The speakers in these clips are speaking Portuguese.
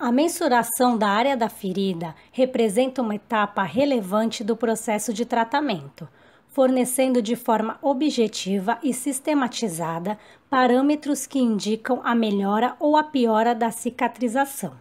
A mensuração da área da ferida representa uma etapa relevante do processo de tratamento, fornecendo de forma objetiva e sistematizada parâmetros que indicam a melhora ou a piora da cicatrização.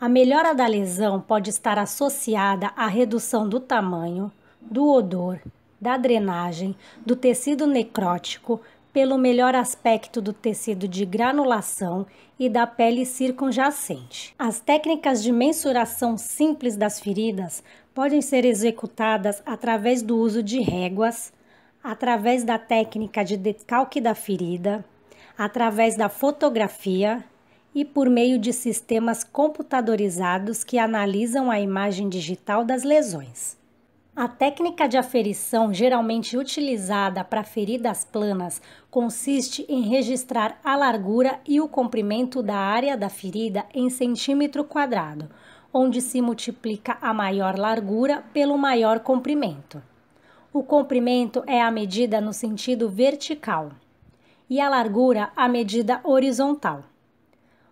A melhora da lesão pode estar associada à redução do tamanho, do odor, da drenagem, do tecido necrótico, pelo melhor aspecto do tecido de granulação e da pele circunjacente. As técnicas de mensuração simples das feridas podem ser executadas através do uso de réguas, através da técnica de decalque da ferida, através da fotografia e por meio de sistemas computadorizados que analisam a imagem digital das lesões. A técnica de aferição geralmente utilizada para feridas planas consiste em registrar a largura e o comprimento da área da ferida em centímetro quadrado, onde se multiplica a maior largura pelo maior comprimento. O comprimento é a medida no sentido vertical e a largura a medida horizontal.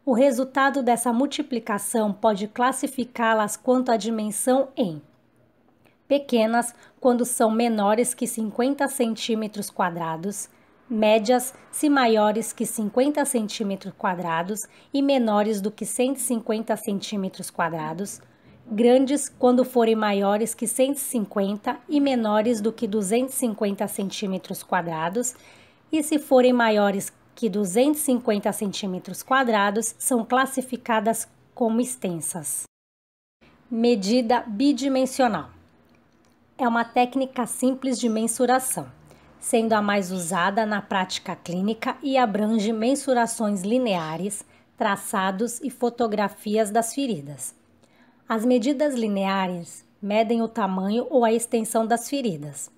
O resultado dessa multiplicação pode classificá-las quanto à dimensão em pequenas quando são menores que 50 centímetros quadrados, médias se maiores que 50 centímetros quadrados e menores do que 150 centímetros quadrados, grandes quando forem maiores que 150 e menores do que 250 centímetros quadrados, e se forem maiores que 250 centímetros quadrados, são classificadas como extensas. Medida bidimensional é uma técnica simples de mensuração, sendo a mais usada na prática clínica e abrange mensurações lineares, traçados e fotografias das feridas. As medidas lineares medem o tamanho ou a extensão das feridas.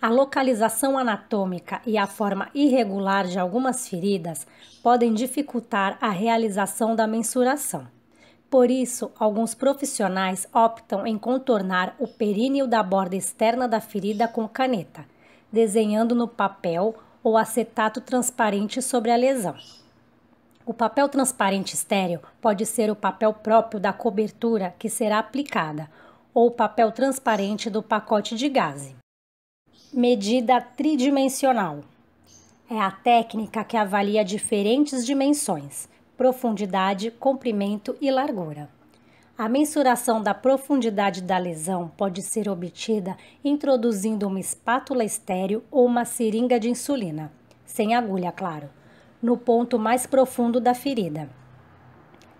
A localização anatômica e a forma irregular de algumas feridas podem dificultar a realização da mensuração. Por isso, alguns profissionais optam em contornar o períneo da borda externa da ferida com caneta, desenhando no papel ou acetato transparente sobre a lesão. O papel transparente estéreo pode ser o papel próprio da cobertura que será aplicada, ou o papel transparente do pacote de gaze. Medida tridimensional é a técnica que avalia diferentes dimensões, profundidade, comprimento e largura. A mensuração da profundidade da lesão pode ser obtida introduzindo uma espátula estéreo ou uma seringa de insulina, sem agulha, claro, no ponto mais profundo da ferida.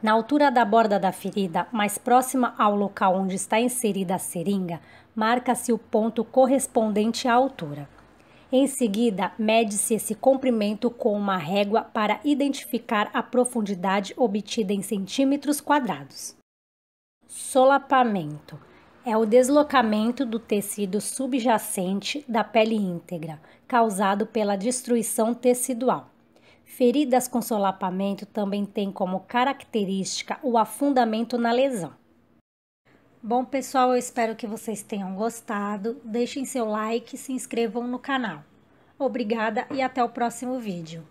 Na altura da borda da ferida, mais próxima ao local onde está inserida a seringa, marca-se o ponto correspondente à altura. Em seguida, mede-se esse comprimento com uma régua para identificar a profundidade obtida em centímetros quadrados. Solapamento é o deslocamento do tecido subjacente da pele íntegra, causado pela destruição tecidual. Feridas com solapamento também têm como característica o afundamento na lesão. Bom, pessoal, eu espero que vocês tenham gostado. Deixem seu like, se inscrevam no canal. Obrigada e até o próximo vídeo.